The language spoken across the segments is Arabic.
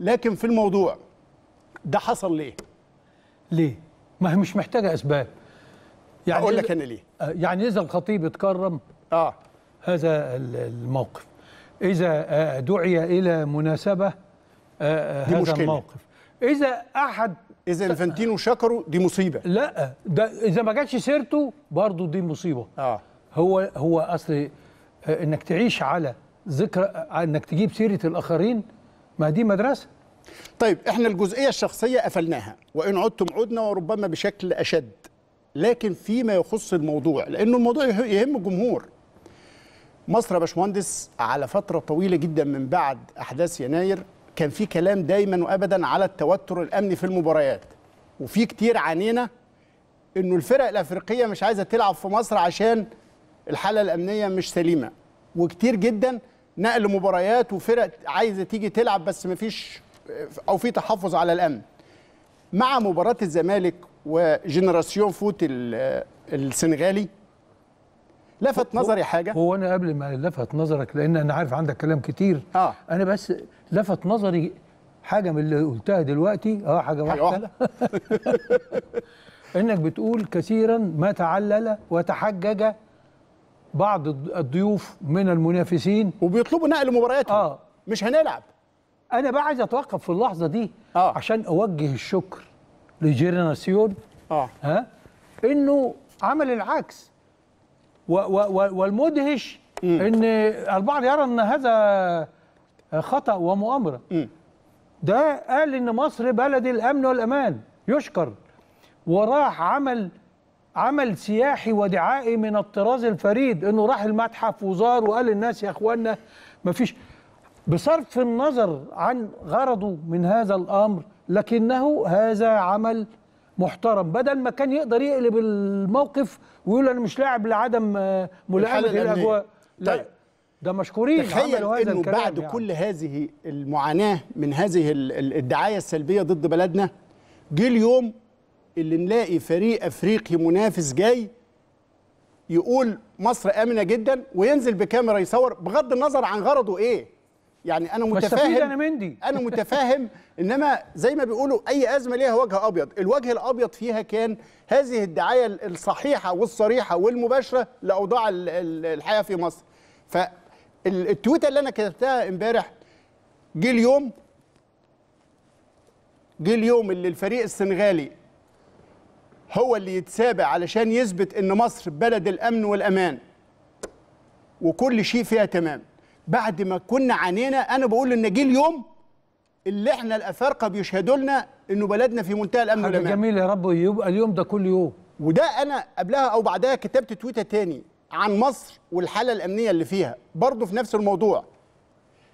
لكن في الموضوع ده حصل ليه؟ ليه؟ ما هي مش محتاجه اسباب يعني اقول لك انا ليه؟ آه، يعني اذا الخطيب اتكرم اه هذا الموقف اذا آه، دعي الى مناسبه آه، هذا دي مشكلة. الموقف اذا احد اذا انفانتينو شكره دي مصيبه لا ده اذا ما جاتش سيرته برضه دي مصيبه اه هو هو اصل انك تعيش على ذكرى انك تجيب سيره الاخرين ما دي مدرسه طيب احنا الجزئيه الشخصيه قفلناها وان عدتم عدنا وربما بشكل اشد لكن فيما يخص الموضوع لانه الموضوع يهم الجمهور مصر يا باشمهندس على فتره طويله جدا من بعد احداث يناير كان في كلام دايما وابدا على التوتر الامني في المباريات وفي كتير عانينا انه الفرق الافريقيه مش عايزه تلعب في مصر عشان الحاله الامنيه مش سليمه وكتير جدا نقل مباريات وفرق عايزه تيجي تلعب بس مفيش او في تحفظ على الامن مع مباراه الزمالك وجنراسيون فوت السنغالي لفت نظري حاجه هو انا قبل ما لفت نظرك لان انا عارف عندك كلام كتير آه. انا بس لفت نظري حاجه من اللي قلتها دلوقتي اه حاجه واحده انك بتقول كثيرا ما تعلل وتحجج بعض الضيوف من المنافسين وبيطلبوا نقل مبارياتهم آه. مش هنلعب انا بقى عايز اتوقف في اللحظه دي آه. عشان اوجه الشكر لجيرناسيون اه ها انه عمل العكس و و و والمدهش م. ان البعض يرى ان هذا خطا ومؤامره م. ده قال ان مصر بلد الامن والامان يشكر وراح عمل عمل سياحي ودعائي من الطراز الفريد انه راح المتحف وزار وقال للناس يا اخوانا فيش بصرف النظر عن غرضه من هذا الامر لكنه هذا عمل محترم بدل ما كان يقدر يقلب الموقف ويقول انا مش لاعب لعدم آه، ملائمه الاجواء لا طيب. ده مشكورين تخيل هذا انه بعد يعني. كل هذه المعاناه من هذه الدعايه السلبيه ضد بلدنا جه اليوم اللي نلاقي فريق افريقي منافس جاي يقول مصر امنه جدا وينزل بكاميرا يصور بغض النظر عن غرضه ايه يعني انا متفاهم انا مندي انا متفاهم انما زي ما بيقولوا اي ازمه ليها وجه ابيض الوجه الابيض فيها كان هذه الدعايه الصحيحه والصريحه والمباشره لاوضاع الحياه في مصر فالتويته اللي انا كتبتها امبارح جه اليوم جه اليوم اللي الفريق السنغالي هو اللي يتسابق علشان يثبت ان مصر بلد الامن والامان وكل شيء فيها تمام بعد ما كنا عانينا انا بقول ان جه اليوم اللي احنا الافارقه بيشهدوا لنا انه بلدنا في منتهى الامن والامان حاجه جميله يا رب يبقى اليوم ده كل يوم وده انا قبلها او بعدها كتبت تويته تاني عن مصر والحاله الامنيه اللي فيها برضه في نفس الموضوع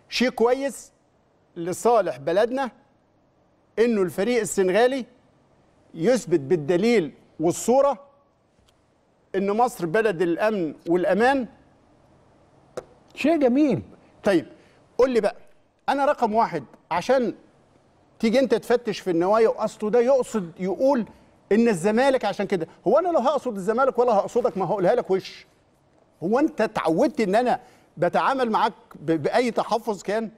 شيء كويس لصالح بلدنا انه الفريق السنغالي يثبت بالدليل والصورة إن مصر بلد الأمن والأمان شيء جميل طيب قول لي بقى أنا رقم واحد عشان تيجي أنت تفتش في النوايا وأصله ده يقصد يقول إن الزمالك عشان كده هو أنا لو هقصد الزمالك ولا هقصدك ما هقولها لك وش هو أنت اتعودت إن أنا بتعامل معاك بأي تحفظ كان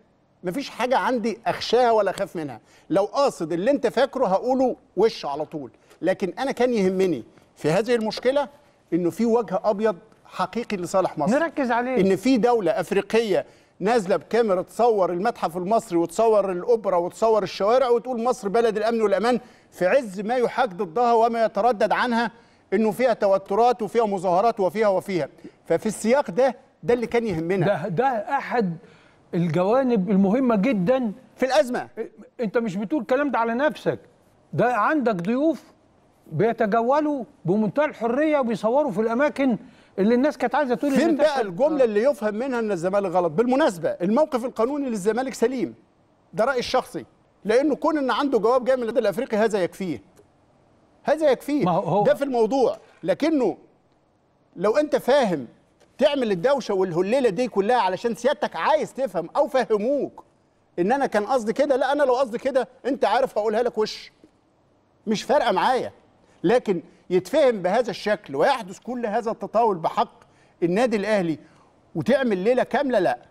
مفيش حاجه عندي اخشاها ولا اخاف منها لو قاصد اللي انت فاكره هقوله وش على طول لكن انا كان يهمني في هذه المشكله انه في وجه ابيض حقيقي لصالح مصر نركز عليه ان في دوله افريقيه نازله بكاميرا تصور المتحف المصري وتصور الاوبرا وتصور الشوارع وتقول مصر بلد الامن والامان في عز ما يحاك ضدها وما يتردد عنها انه فيها توترات وفيها مظاهرات وفيها وفيها ففي السياق ده ده اللي كان يهمنا ده ده احد الجوانب المهمه جدا في الازمه انت مش بتقول الكلام ده على نفسك ده عندك ضيوف بيتجولوا بمنتهى الحريه وبيصوروا في الاماكن اللي الناس كانت عايزه تقول فين بقى الجمله آه. اللي يفهم منها ان الزمالك غلط بالمناسبه الموقف القانوني للزمالك سليم ده رايي الشخصي لانه كون ان عنده جواب جاي من النادي الافريقي هذا يكفيه هذا يكفيه ده في الموضوع لكنه لو انت فاهم تعمل الدوشه والهليله دي كلها علشان سيادتك عايز تفهم او فهموك ان انا كان قصدي كده لا انا لو قصدي كده انت عارف هقولها لك وش مش فارقه معايا لكن يتفهم بهذا الشكل ويحدث كل هذا التطاول بحق النادي الاهلي وتعمل ليله كامله لا